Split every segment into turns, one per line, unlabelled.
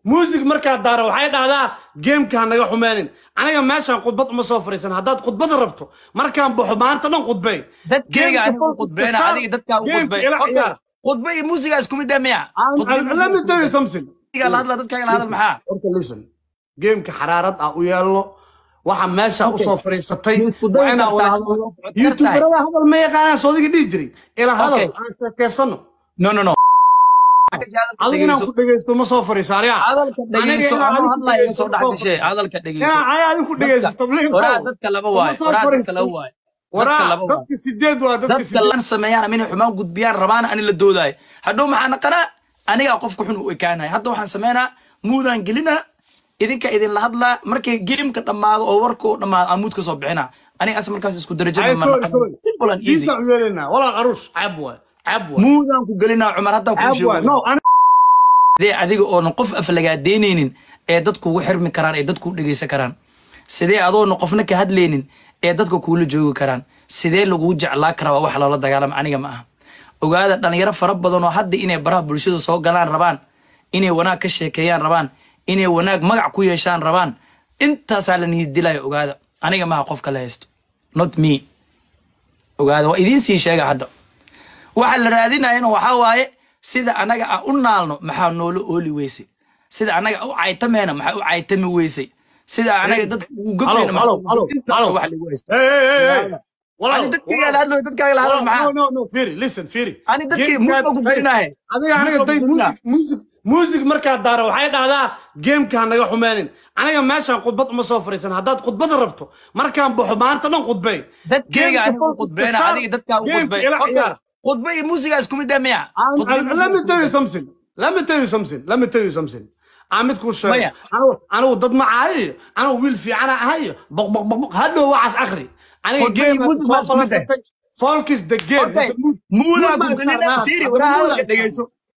muusig markaad daaro waxay dhahdaa geemka ha naga xumeenin aniga meeshaan khudbad uma soo fariisan haddaad khudbada rabto markaan baxo maanta dhan khudbey khudba iyo muusiga isku eh, geemka eh. xaraarad ah u yeelno waxa meesha usoo fariisatay
youtuberada
hadal ma yaqaanaan soodiga dhihi jiray ila hadal aan sheekeysano adigu inaan ku dhegeysto
xumaan gudbiyaan rabaan ani la doodaayo hadhow maxaa naqanaa anigaa qofka xun u ekaanaya hadda waxaan sameynaa muudaan gelinaa idinka idinla hadlaa markay geemka dhammaado oo warkuu dhammaado amuud ka soo bixina aniga as markaas isku darajadamuudaan ku gelinaa cumar haddaa kuusheegade adiga oonan qof aflagaadeynaynin ee dadkuugu xirmi karaan ee dadkuu dhegeysan karaan sidee adoonan qofna ka hadleynin ee dadka kuula joogi karaan sidee laguu jeclaa waa wax loola dagaalama aniga ma aha ogaada dhallinyaro fara badan oo hadda inay baraha bulshada soo galaan rabaan inay wanaag ka sheekeeyaan rabaan inay wanaag magac ku yeeshaan rabaan intaasaa la niyaddilayo ogaada aniga maha qofka la haysto not me ogaada waa idiin sii sheega hadda waxaa la raadinayana waxaa waaye sida annaga ah u naalno maxaa noolo ooli weysay sida anaga u caytameena maxaa u caytami weysay sida anaga dadka ugu gafayna maxaa ani dadkii
muusa ku muusig markaad daaro waxay dhahdaa geemka ha naga xumeenin aniga meeshaan khudbad uma soo fariisan haddaad khudbada rabto markaan baxo maanta dhan khudbey khudbay muusiga kuu sheego anigu dad ma caayayo anigu wiil fiican ahayo boqboqboqboq hadhow waxaas akri aniga
geem eh. the game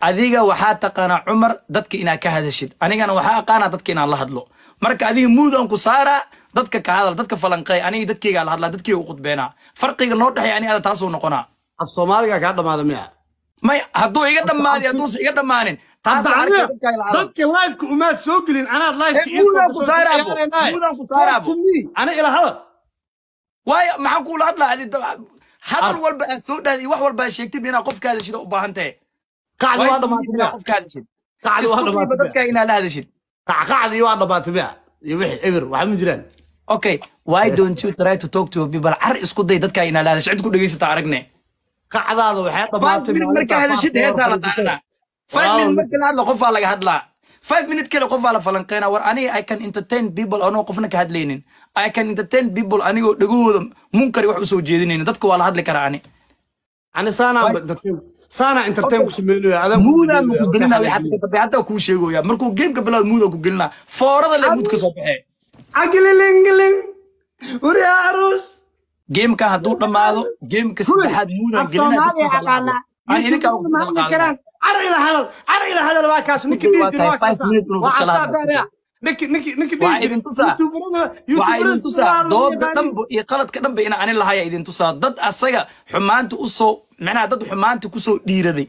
adiga waxaa taqaanaa cumar dadka inaad ka hadashid anigana waxaa aqaanaa dadka inaan la hadlo marka adiga muudan ku saaraa dadka ka hadal dadka falanqey aniga dadkeygaa la hadlaa dadkeyga u khudbeenaa farqiga noo dhexeeya aniga taasuu noqonaa af soomaaliga kaa dhamaada miya may hadduu iga dhammaaday hadduusa iga dhammaanin dadka
lifeka umaad
soo gelin anaad lifeana ila hadal waayo maxaan kuula hadlaa hadal walba aad soo dhahday wax walba sheegtid inaa qofka hadashida u baahan tahay qacdi waa dhamaatimiya qofka hada shid qacdi waa dhamaatimiya dadka inaad la hadashid qacqacdi waa dhamaatimiya iyo wixii eber waxa ma jiraan okay why don't you try to talk to people car isku day dadka inaad la hadashid cid ku dhageysataa aragne qacdaada waxay dhamaatimiya marka hadashid heesaa la daaranaa five minute marka la hadla qofaa laga hadlaa five minute kale qofaa la falanqeynaa war aniga i can entertain people anoo qofna ka hadlaynin i can entertain people anigoo dhagahooda munkari wax usoo jeedinaynin dadka waa la hadli karaa ani ani saanaa saana entertain ku sameynaya adaa muudaa ku gelinaya xataa dabeecada ku sheegaya markuu game ka bilaabo muudaa ku gelinaya foorada la muud ka soo baxay aglilinglin uri arus game ka haduu dhamaado game ka saddexaad muudaa gelinaya
Arila hadal, arila hadal waa kaas ninka dhigay waa kaas waa casaab baa
idintusaa dooda dhanba iyo qaladka dhanba ina anin lahaya idintusaa dad asaga xumaanta usoo manaha dad xumaanta kusoo dhiiraday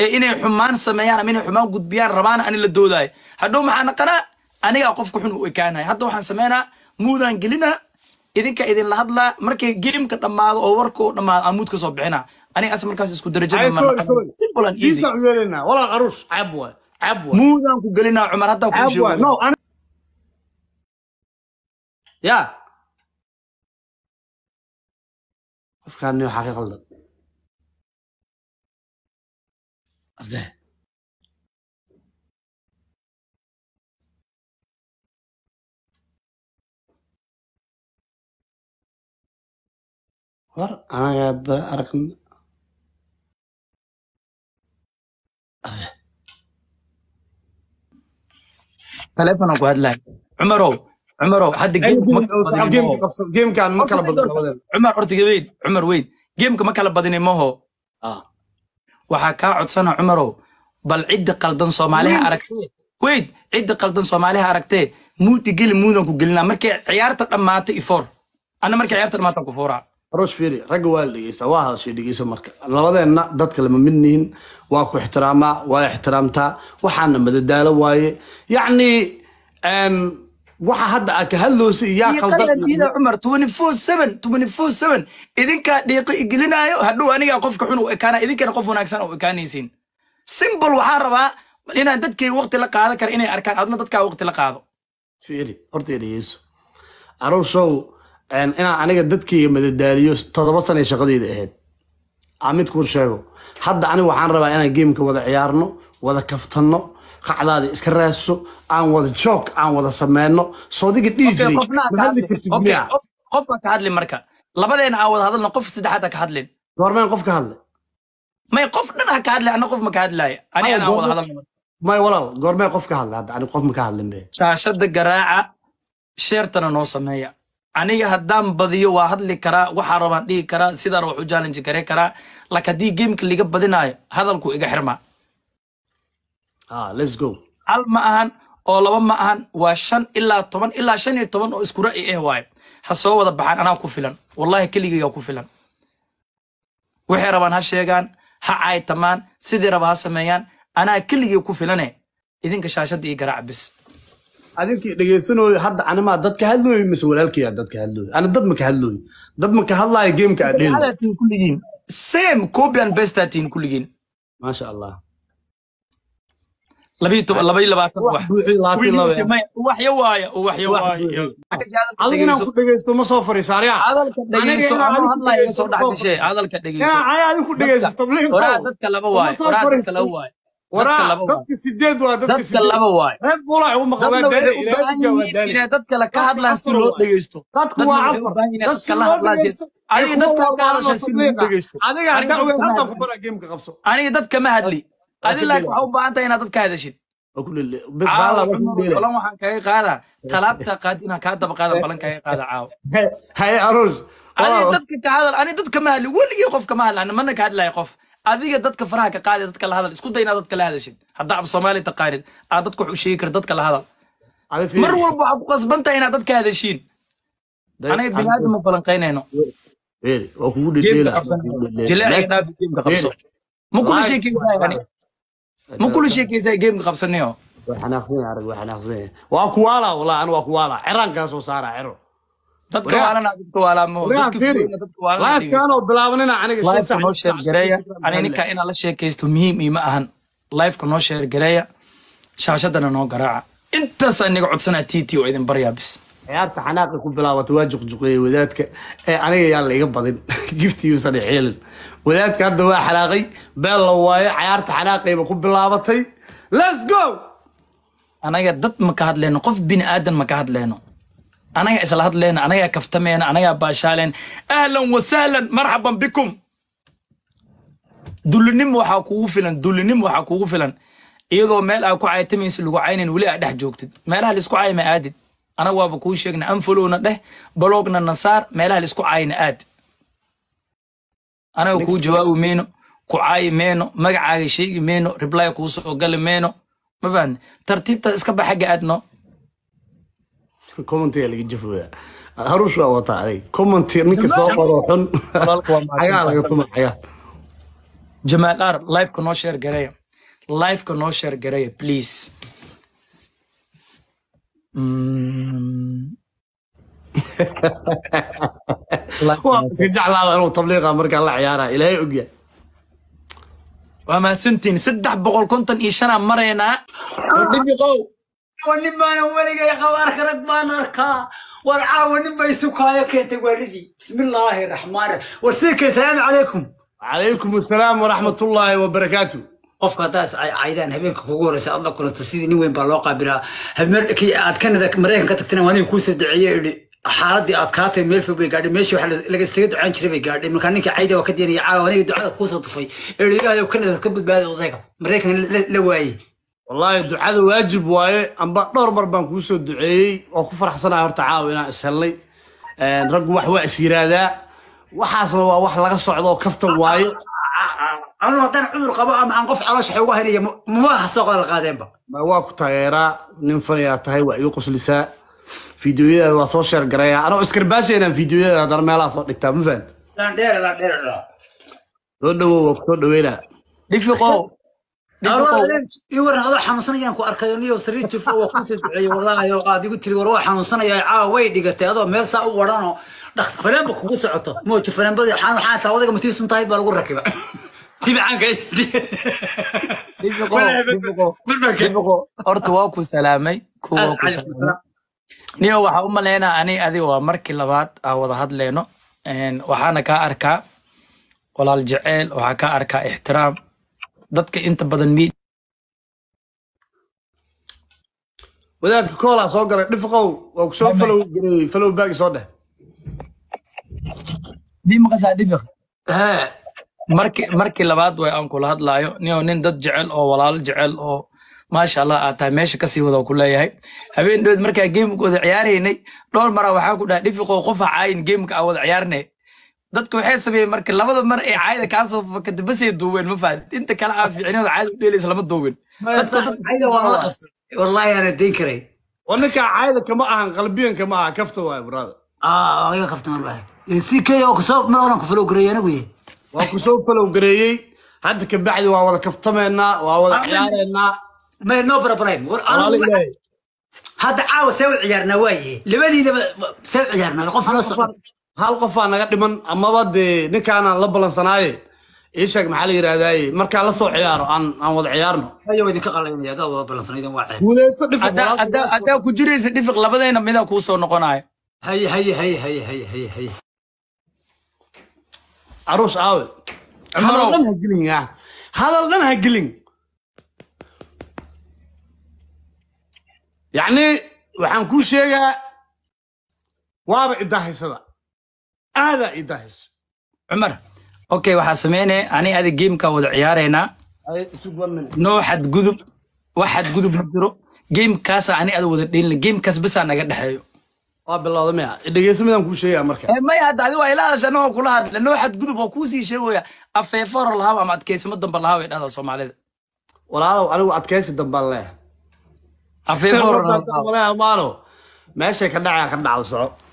ee inay xumaan sameeyaan ama inay xumaan gudbiyaan rabaana ani la doodaayo hadhow maxaa naqanaa anigaa qofka xun u ekaanahay hadda waxaan samaynaa muudaan gelinaa idinkaa idinla hadlaa markay geemka dhammaado oo warka oo dhammaado amuud ka soo bixinaa aniga as markaas isku darajada ku gelinaa cumar haddaa ya qofkaani waxaa ka qaldan ardahe war anagaa aragn ardahe telefonaan ku hadlahay cumarow عمر hadda gamekan ma kala cumar horta weyd ma kala badini maho waxaa kaa codsana cumarow bal cidda qaldan soomaaliha aragtee weyd cidda qaldan soomaaliha aragtee muudi geli muudan ku gelinaa markay ciyaarta dhammaato ifoor anna markay ciyaarta dhammaato ku fooraa
rosh fiiri ragga waa la dhegeysa waa hadashay dhegeysa marka labadeenna dadka lama midnihin waa ku ixtiraamaa waa ixtiraamtaa waxaana madadaalo waaye yacnii
waxa hadda a ka hadloosa yaa qaldandiida cumar idinkaa dhiiqo igelinaayo hadhow anigaa qofka xun u ekaana idinkana qof wanaagsan u ekaanaysiin simbol waxaan rabaa inaan dadkay waqti la qaadan kara inay arkaan adna dadkaa waqti la qaado fiiri horta ereyeeso arowshow inaan
aniga dadkayga madadaaliyo todoba sanay shaqadayda ahayd amid kuu sheego hadda aniga waxaan rabaa inaan geemka wada ciyaarno wada kaftanno qacdaada iska raadso aan wada jook aan wada sameyno soodiga dhihi jiray
qofka ka hadlin marka labadeena aan wada hadalno qof saddexaad ka hadlin goormeen qof ka hadlay may qof dhan ha ka hadlay ana qof ma ka hadlaya ani wada hadalno may walaal goormee qof ka hadlay hadda ani qof ma ka hadlin be shaashada garaaca sheertana noo sameeya aniga haddaan badiyo waa hadli karaa waxaa rabaan dhigi karaa sidaan wax u jaalenji karaa lak haddii gameka liga badinaayo hadalku iga xirmaa ah, hal ma ahan oo laba ma ahan waa shan ilaa toban ilaa shan iyo toban oo isku ra'i eh waayo ha soo wada baxaan anaa ku filan wallahi keligayga ku filan waxay rabaan ha sheegaan ha caaytamaan sidii raba ha sameeyaan anaa keligay ku filane eh. idinka shaashadda io garaacbis
adinkii dhegeysanooyo hadda animaa dadka hadlooyo mise walaalkaya dadka hadlooyo ani dad maka hadlooyo
dad maka hadlaayo geemka adheelkulligiin same copy and paste atiin maasha allah dhegeysto ma soo
dadka laba waayinaa dad
kale ka hadlaan si loo dhegeysto aniga dadka ma hadli adi laakiin waxaa u baahan tahay inaad dadka hadashid balan waxaan kaga qaadaa talaabta qaadin kaa daba qaada balan kaga qaada caaw haye aruus ani dadka ka hadal ani dadka ma hadli weligii qofka ma hadlaan mana ka hadlaya qof adiga dadka faraha ka qaadi dadka la hadal isku day inaad dadka la hadashid haddaa af soomaali taqaanin aad dadka wax u sheegi kara dadka la hadal mar walba waxaad ku qasbantahay inaad dadka hadashiin
anaga binaadam ma
falanqaynayno ma kula sheekeysaani ma kula sheekeysaa geemka qabsanayo waa kuwaala walaa an waa kuwaala ceraankaa saaraa cero dadkawaalaanoo bilaabanina aniganoo sheergareeya ani ninkaa inaa la sheekaysto muhiim iima ahan lifeka noo sheergareeya shaashadana noo garaaca intaasaa inaga codsanaa t oo idin baryaa
ciyaarta xanaaqi ku bilaawata waa juqjuqeeye wadaadka ee aniga yaa layga badin giftiiuusan ixeelin wadaadka hadda waa xanaaqay beel
la waayo ciyaarta xanaaqayba ku bilaabatay let's anaga dad ma ka hadleyno qof bini aadan ma ka hadleyno anaga isla hadleen anagaa kaftameen anagaa baashaaleen ahlan wasahlan marxaban bikum dullinim waxaa kuugu filan dullinim waxaa kuugu filan iyadoo meel aa ku caytamaysa lagu caynayn weli aa dhex joogtid meelaha laisku cayma aadid anaga waaba kuu sheegna anfolowna dheh baloogna nasaar meelaha laisku caayna aad anaga kuu jawaabi mayno ku caayi mayno magacaaga sheegi mayno ribly kuu gali mayno ma fahne tartiibtaas iska baxa gaadno
commentiga laga jafoya haruush waa wataa aday commentiga ninka soo qoro xun
cagaa laga tuma cagaa jamaal ar lifeka noo sheer gareeya lifeka noo sheer gareeya please hmm. waa iska jeclaada inuu tabliiqa markaa la ciyaara ilaahay ogya waa mahadsantiin saddex boqol konton iyo shanaa maraynaa dhibiqow nin baana weligay qabaarka rag baan arkaa war caawa nin ba isu keentay waaridii bismillaahi raxmaan
war sirkay salaamu calaykum calaykum asalaam waraxmatullaahi
wabarakaatu qofka haddaas caydaan habeenka kugu horeysa adla kulanto sidii nin weyn baa loo qaabilaa habmarkii aad kanada maraykan ka tagtana waa nin kuu soo duceeye idhi xaaladii aad kaa meel fog bay gaadhay meeshii waxa laga istaga ducaan jiray bay gaadhay markaa ninka cayda waa ka deenaya caawa aniga ducada kuusoo tufay ee
kanada ka badbaaday odayga maraykan la waayey wallaahi ducada waajib waaye amba dhowr mar baan kuu soo duceeyey oo ku faraxsanaa horta caawa inaan ishellay raggu wax waa is waxaasna waa wax laga socdoo kaftan waaye anuu haddaan cudur
qabo ama aan qof caloosha uga haynaya muma soo qadal qaadeenba
waa ku taageeraa nin fanayaa tahay waa igu qoslisaa fiidiyoyadaada waa soo sheer garayaa anoo iskarbaasha inaan fiidiyoyadaada haddana meelaha soo dhigtaa ma fahanta soo dhawow waa kusoo dhaweynaa dhifiqow i
war adoo xanuunsanayaan ku arkayo niyo sariir jif waa kuusoo duceeye walaayo aad igu tiri war waa xanuunsanaya caawa way dhigatay adoo meel saa u waranoo dhakfareenba kugu socoto moo jifareenbadii xaan waxaan saawadayga matiisun tahayd baa lagu rakiba horta waa ku salaamay ah, niyo waxaa u malaynaa ani adiga waa markii labaad aa wada hadleyno waxaana kaa arkaa walaal jaceyl waxaa kaa arkaa ixtiraam dadka inta badan
wadaadka koolaa ah soo galay dhifqow waa ku falow gareeyey falow baagi soo dheh
dii maqashaa dhifiq marki markii labaad way aan kula hadlaayo ninoo nin dad jecel oo walaalo jecel oo maasha allah aad tahay meesha sii wadoo ku leeyahay habeen dhowed markaa geemkooda ciyaaraynay dhowr maraa ah waxaan ku dhahay dhifiqow qofa caayin geemka aan wada ciyaarnay dadku waxay sameeyeen marka labada mar ee caayada kaa soo fakada basay duuween ma fahad inta kale caaficinada caayada u dheelaysa lama duuwin eh, wallaahi aan adeyn karay
waninka caayada kama ahan qalbiyanka ma aha kafta waay buraada ayaga kafta wallaahi si kaya waa kusoo mar oran ku falow gareeyey anigu waa kusoo falow gareeyey hadda ka waa wada kaftameennaa waa wada ciyaareenaa may no problem hadda caawa see u ciyaarnaa waaye labadiinaba see u ciyaarnaa qof noo socon hal qofaa naga dhiman amaba dee ninkaanaan la balansanaaye iisheeg maxaa la yidhahdaaye markaan la soo ciyaaro aan wada ciyaarno
adaa ku jiraysa dhifiq labadayna midaa kuu soo noqonayo aruus aawe hadal dhan
ha gelin hadal waxaan kuu sheegaa waaba idahaysada aada idahayso
cumar okay waxaa sameyne ani adi geemkaa wada ciyaaraynaa noo xadgudub wax xadgudub ma jiro geemkaasa ani ada wada dheelina geemkaas basaa naga dhexeeyo waa bilowda maya dhegeysa kuu sheegaya marka eh, maya hadda adi waa ila hadasha anagoo kula hadla noo xadgudub oo kuusii sheegaya afeeforo lahaaba ama adkeysimo damba lahaa bay dhahdaa soomaalida
walaalow anigu adkeysi dambaan leeyahay afeeforo meeshay ka dhacaa ka dhacdo soco